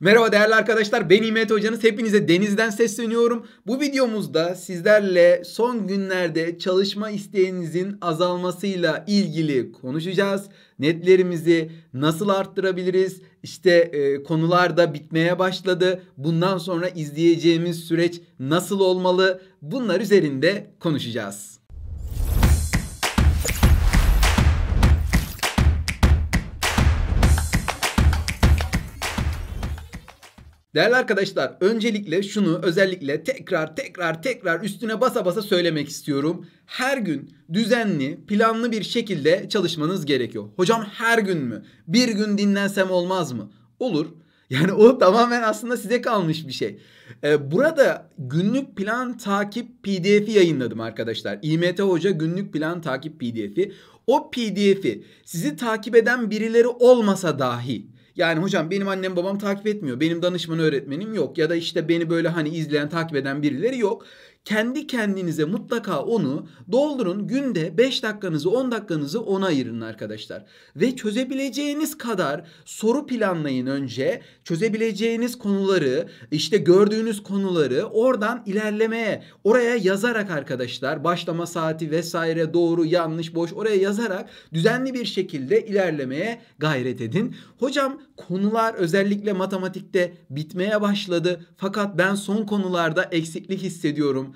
Merhaba değerli arkadaşlar ben İmet Hocanız. Hepinize denizden sesleniyorum. Bu videomuzda sizlerle son günlerde çalışma isteğinizin azalmasıyla ilgili konuşacağız. Netlerimizi nasıl arttırabiliriz? İşte e, konular da bitmeye başladı. Bundan sonra izleyeceğimiz süreç nasıl olmalı? Bunlar üzerinde konuşacağız. Değerli arkadaşlar öncelikle şunu özellikle tekrar tekrar tekrar üstüne basa basa söylemek istiyorum. Her gün düzenli planlı bir şekilde çalışmanız gerekiyor. Hocam her gün mü? Bir gün dinlensem olmaz mı? Olur. Yani o tamamen aslında size kalmış bir şey. Ee, burada günlük plan takip pdf'i yayınladım arkadaşlar. İMT Hoca günlük plan takip pdf'i. O pdf'i sizi takip eden birileri olmasa dahi yani hocam benim annem babam takip etmiyor. Benim danışman öğretmenim yok. Ya da işte beni böyle hani izleyen takip eden birileri yok kendi kendinize mutlaka onu doldurun. Günde 5 dakikanızı 10 dakikanızı ona ayırın arkadaşlar. Ve çözebileceğiniz kadar soru planlayın önce. Çözebileceğiniz konuları işte gördüğünüz konuları oradan ilerlemeye oraya yazarak arkadaşlar başlama saati vesaire doğru yanlış boş oraya yazarak düzenli bir şekilde ilerlemeye gayret edin. Hocam konular özellikle matematikte bitmeye başladı fakat ben son konularda eksiklik hissediyorum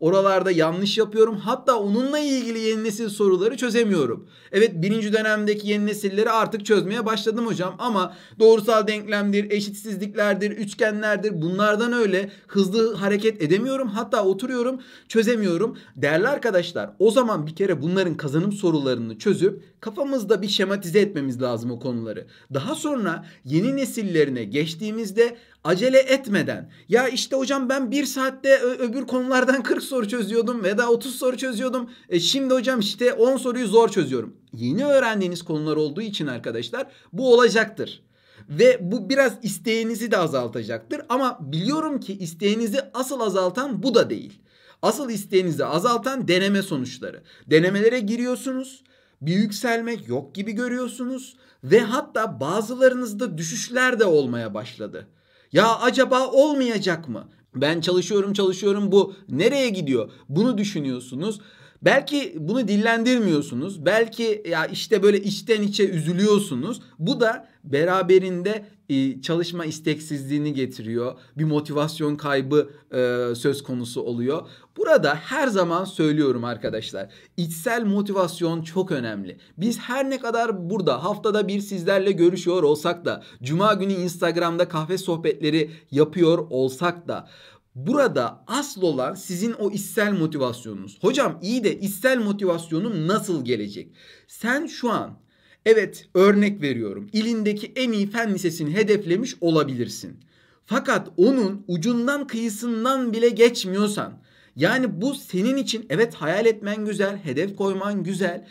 Oralarda yanlış yapıyorum. Hatta onunla ilgili yeni nesil soruları çözemiyorum. Evet birinci dönemdeki yeni nesilleri artık çözmeye başladım hocam. Ama doğrusal denklemdir, eşitsizliklerdir, üçgenlerdir bunlardan öyle hızlı hareket edemiyorum. Hatta oturuyorum çözemiyorum. Değerli arkadaşlar o zaman bir kere bunların kazanım sorularını çözüp kafamızda bir şematize etmemiz lazım o konuları. Daha sonra yeni nesillerine geçtiğimizde acele etmeden ya işte hocam ben bir saatte öbür konulardan 40 soru çözüyordum ve daha 30 soru çözüyordum. E şimdi hocam işte 10 soruyu zor çözüyorum. Yeni öğrendiğiniz konular olduğu için arkadaşlar bu olacaktır. Ve bu biraz isteğinizi de azaltacaktır. Ama biliyorum ki isteğinizi asıl azaltan bu da değil. Asıl isteğinizi azaltan deneme sonuçları. Denemelere giriyorsunuz. Bir yükselme yok gibi görüyorsunuz. Ve hatta bazılarınızda düşüşler de olmaya başladı. Ya acaba olmayacak mı? Ben çalışıyorum çalışıyorum bu nereye gidiyor? Bunu düşünüyorsunuz. Belki bunu dillendirmiyorsunuz. Belki ya işte böyle içten içe üzülüyorsunuz. Bu da beraberinde e, çalışma isteksizliğini getiriyor. Bir motivasyon kaybı e, söz konusu oluyor. Burada her zaman söylüyorum arkadaşlar. İçsel motivasyon çok önemli. Biz her ne kadar burada haftada bir sizlerle görüşüyor olsak da cuma günü Instagram'da kahve sohbetleri yapıyor olsak da Burada asıl olan sizin o içsel motivasyonunuz. Hocam iyi de içsel motivasyonum nasıl gelecek? Sen şu an evet örnek veriyorum. ilindeki en iyi fen lisesini hedeflemiş olabilirsin. Fakat onun ucundan kıyısından bile geçmiyorsan yani bu senin için evet hayal etmen güzel, hedef koyman güzel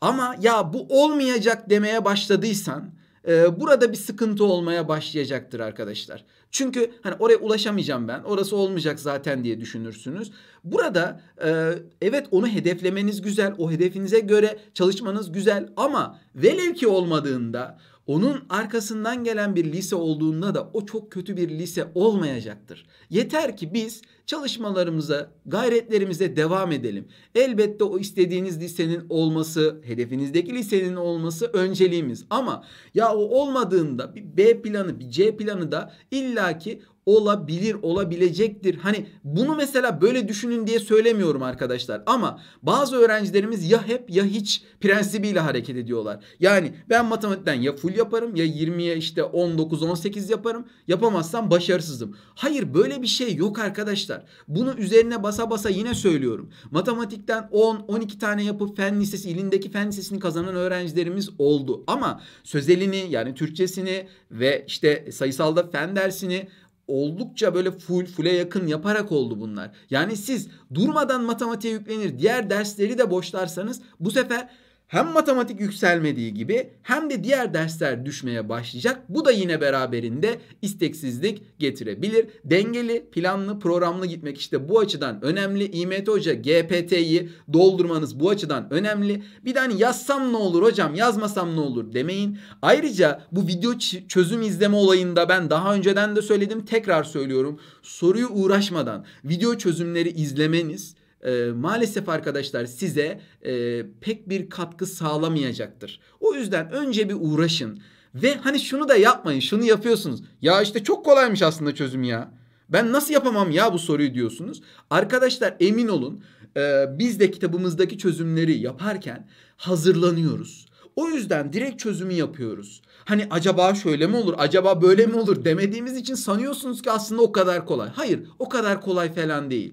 ama ya bu olmayacak demeye başladıysan ee, burada bir sıkıntı olmaya başlayacaktır arkadaşlar. Çünkü hani oraya ulaşamayacağım ben. Orası olmayacak zaten diye düşünürsünüz. Burada e, evet onu hedeflemeniz güzel. O hedefinize göre çalışmanız güzel ama velev ki olmadığında onun arkasından gelen bir lise olduğunda da o çok kötü bir lise olmayacaktır. Yeter ki biz çalışmalarımıza, gayretlerimize devam edelim. Elbette o istediğiniz lisenin olması, hedefinizdeki lisenin olması önceliğimiz. Ama ya o olmadığında bir B planı, bir C planı da illaki olabilir, olabilecektir. Hani bunu mesela böyle düşünün diye söylemiyorum arkadaşlar. Ama bazı öğrencilerimiz ya hep ya hiç prensibiyle hareket ediyorlar. Yani ben matematikten ya full yaparım ya 20'ye işte 19 18 yaparım. Yapamazsam başarısızım. Hayır böyle bir şey yok arkadaşlar. Bunu üzerine basa basa yine söylüyorum. Matematikten 10 12 tane yapıp fen lisesi ilindeki fen lisesini kazanan öğrencilerimiz oldu. Ama sözelini yani Türkçesini ve işte sayısalda fen dersini oldukça böyle full full'e yakın yaparak oldu bunlar. Yani siz durmadan matematiğe yüklenir diğer dersleri de boşlarsanız bu sefer hem matematik yükselmediği gibi hem de diğer dersler düşmeye başlayacak. Bu da yine beraberinde isteksizlik getirebilir. Dengeli, planlı, programlı gitmek işte bu açıdan önemli. İMT Hoca GPT'yi doldurmanız bu açıdan önemli. Bir tane hani yazsam ne olur hocam yazmasam ne olur demeyin. Ayrıca bu video çözüm izleme olayında ben daha önceden de söyledim tekrar söylüyorum. Soruyu uğraşmadan video çözümleri izlemeniz e, maalesef arkadaşlar size e, pek bir katkı sağlamayacaktır. O yüzden önce bir uğraşın. Ve hani şunu da yapmayın. Şunu yapıyorsunuz. Ya işte çok kolaymış aslında çözüm ya. Ben nasıl yapamam ya bu soruyu diyorsunuz. Arkadaşlar emin olun e, biz de kitabımızdaki çözümleri yaparken hazırlanıyoruz. O yüzden direkt çözümü yapıyoruz. Hani acaba şöyle mi olur, acaba böyle mi olur demediğimiz için sanıyorsunuz ki aslında o kadar kolay. Hayır, o kadar kolay falan değil.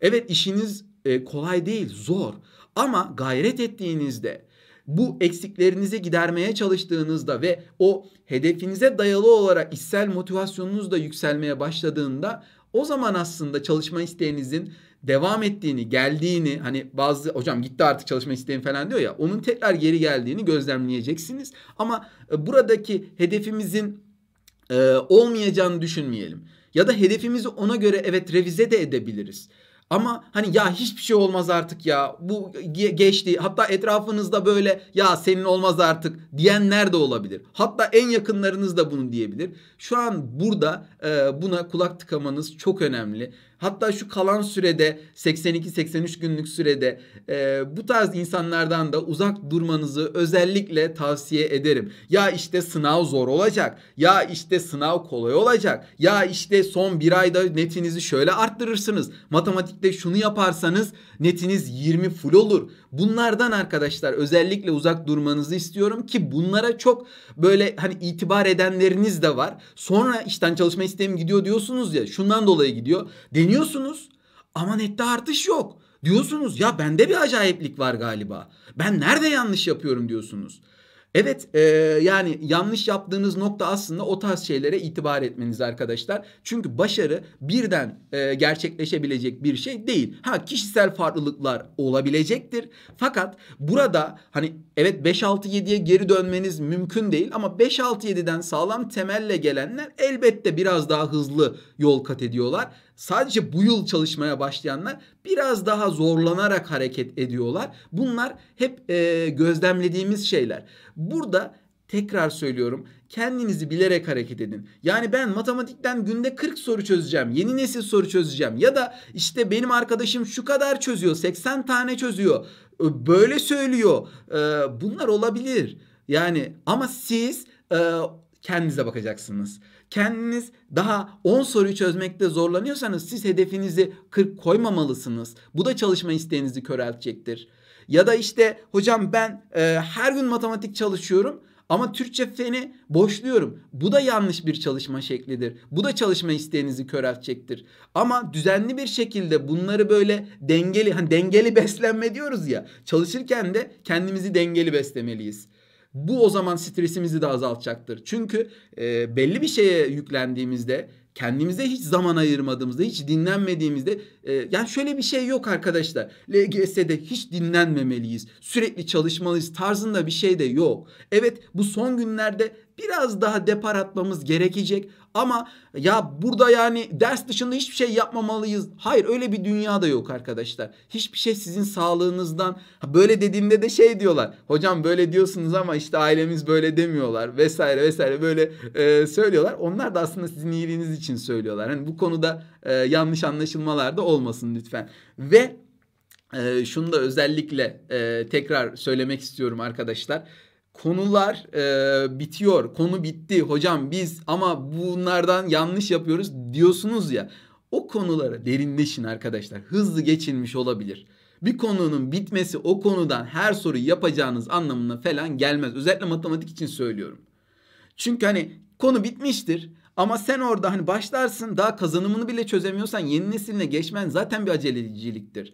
Evet işiniz e, kolay değil, zor. Ama gayret ettiğinizde, bu eksiklerinizi gidermeye çalıştığınızda ve o hedefinize dayalı olarak içsel motivasyonunuz da yükselmeye başladığında o zaman aslında çalışma isteğinizin devam ettiğini, geldiğini hani bazı hocam gitti artık çalışma isteğim falan diyor ya onun tekrar geri geldiğini gözlemleyeceksiniz. Ama e, buradaki hedefimizin e, olmayacağını düşünmeyelim. Ya da hedefimizi ona göre evet revize de edebiliriz. Ama hani ya hiçbir şey olmaz artık ya bu geçti hatta etrafınızda böyle ya senin olmaz artık diyenler de olabilir. Hatta en yakınlarınız da bunu diyebilir. Şu an burada e, buna kulak tıkamanız çok önemli. Hatta şu kalan sürede 82-83 günlük sürede e, bu tarz insanlardan da uzak durmanızı özellikle tavsiye ederim. Ya işte sınav zor olacak. Ya işte sınav kolay olacak. Ya işte son bir ayda netinizi şöyle arttırırsınız. Matematikte şunu yaparsanız netiniz 20 full olur. Bunlardan arkadaşlar özellikle uzak durmanızı istiyorum ki bunlara çok böyle hani itibar edenleriniz de var. Sonra işten çalışma isteğim gidiyor diyorsunuz ya şundan dolayı gidiyor. Deniyorsunuz ama nette artış yok. Diyorsunuz ya bende bir acayiplik var galiba. Ben nerede yanlış yapıyorum diyorsunuz. Evet e, yani yanlış yaptığınız nokta aslında o tarz şeylere itibar etmeniz arkadaşlar. Çünkü başarı birden e, gerçekleşebilecek bir şey değil. Ha kişisel farklılıklar olabilecektir. Fakat burada hani evet 5-6-7'ye geri dönmeniz mümkün değil. Ama 5-6-7'den sağlam temelle gelenler elbette biraz daha hızlı yol kat ediyorlar sadece bu yıl çalışmaya başlayanlar biraz daha zorlanarak hareket ediyorlar. Bunlar hep e, gözlemlediğimiz şeyler. Burada tekrar söylüyorum kendinizi bilerek hareket edin. Yani ben matematikten günde 40 soru çözeceğim. Yeni nesil soru çözeceğim. Ya da işte benim arkadaşım şu kadar çözüyor. 80 tane çözüyor. E, böyle söylüyor. E, bunlar olabilir. Yani ama siz e, kendinize bakacaksınız. Kendiniz daha 10 soruyu çözmekte zorlanıyorsanız siz hedefinizi 40 koymamalısınız. Bu da çalışma isteğinizi köreltecektir. Ya da işte hocam ben e, her gün matematik çalışıyorum ama Türkçe feni boşluyorum. Bu da yanlış bir çalışma şeklidir. Bu da çalışma isteğinizi köreltecektir. Ama düzenli bir şekilde bunları böyle dengeli hani dengeli beslenme diyoruz ya. Çalışırken de kendimizi dengeli beslemeliyiz. Bu o zaman stresimizi de azaltacaktır. Çünkü e, belli bir şeye yüklendiğimizde kendimize hiç zaman ayırmadığımızda, hiç dinlenmediğimizde e, yani şöyle bir şey yok arkadaşlar. LGS'de hiç dinlenmemeliyiz. Sürekli çalışmalıyız tarzında bir şey de yok. Evet bu son günlerde Biraz daha depar atmamız gerekecek ama ya burada yani ders dışında hiçbir şey yapmamalıyız. Hayır öyle bir dünya da yok arkadaşlar. Hiçbir şey sizin sağlığınızdan böyle dediğimde de şey diyorlar. Hocam böyle diyorsunuz ama işte ailemiz böyle demiyorlar vesaire vesaire böyle e, söylüyorlar. Onlar da aslında sizin iyiliğiniz için söylüyorlar. Hani bu konuda e, yanlış anlaşılmalar da olmasın lütfen. Ve e, şunu da özellikle e, tekrar söylemek istiyorum arkadaşlar konular e, bitiyor. Konu bitti hocam biz ama bunlardan yanlış yapıyoruz diyorsunuz ya. O konulara derinleşin arkadaşlar. Hızlı geçilmiş olabilir. Bir konunun bitmesi o konudan her soruyu yapacağınız anlamına falan gelmez. Özellikle matematik için söylüyorum. Çünkü hani konu bitmiştir ama sen orada hani başlarsın daha kazanımını bile çözemiyorsan yeni nesiline geçmen zaten bir aceleciliktir.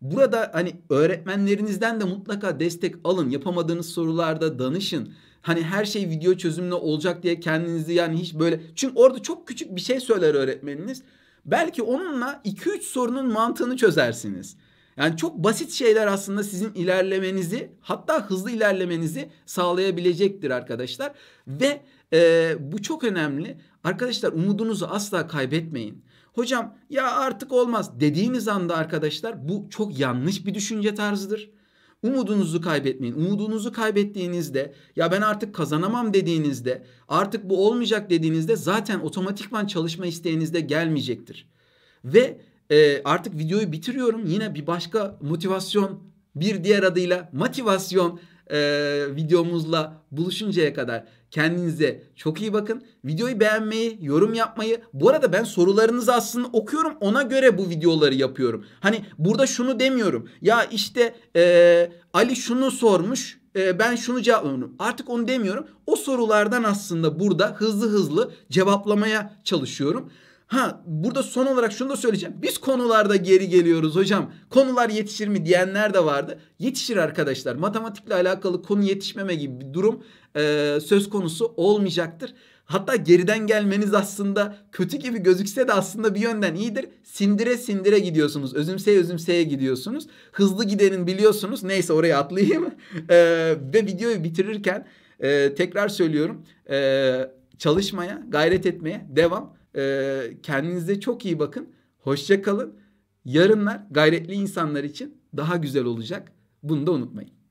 Burada hani öğretmenlerinizden de mutlaka destek alın. Yapamadığınız sorularda danışın. Hani her şey video çözümle olacak diye kendinizi yani hiç böyle... Çünkü orada çok küçük bir şey söyler öğretmeniniz. Belki onunla 2-3 sorunun mantığını çözersiniz. Yani çok basit şeyler aslında sizin ilerlemenizi hatta hızlı ilerlemenizi sağlayabilecektir arkadaşlar. Ve e, bu çok önemli. Arkadaşlar umudunuzu asla kaybetmeyin hocam ya artık olmaz dediğiniz anda arkadaşlar bu çok yanlış bir düşünce tarzıdır. Umudunuzu kaybetmeyin. Umudunuzu kaybettiğinizde ya ben artık kazanamam dediğinizde artık bu olmayacak dediğinizde zaten otomatikman çalışma isteğinizde gelmeyecektir. Ve e, artık videoyu bitiriyorum. Yine bir başka motivasyon bir diğer adıyla motivasyon e, videomuzla buluşuncaya kadar Kendinize çok iyi bakın. Videoyu beğenmeyi, yorum yapmayı. Bu arada ben sorularınızı aslında okuyorum. Ona göre bu videoları yapıyorum. Hani burada şunu demiyorum. Ya işte ee, Ali şunu sormuş ben şunu cevaplamıyorum. Artık onu demiyorum. O sorulardan aslında burada hızlı hızlı cevaplamaya çalışıyorum. Ha burada son olarak şunu da söyleyeceğim. Biz konularda geri geliyoruz hocam. Konular yetişir mi diyenler de vardı. Yetişir arkadaşlar. Matematikle alakalı konu yetişmeme gibi bir durum e, söz konusu olmayacaktır. Hatta geriden gelmeniz aslında kötü gibi gözükse de aslında bir yönden iyidir. Sindire sindire gidiyorsunuz. Özümseye özümseye gidiyorsunuz. Hızlı gidenin biliyorsunuz. Neyse oraya atlayayım. E, ve videoyu bitirirken e, tekrar söylüyorum. E, çalışmaya, gayret etmeye devam. E, kendinize çok iyi bakın. Hoşçakalın. Yarınlar gayretli insanlar için daha güzel olacak. Bunu da unutmayın.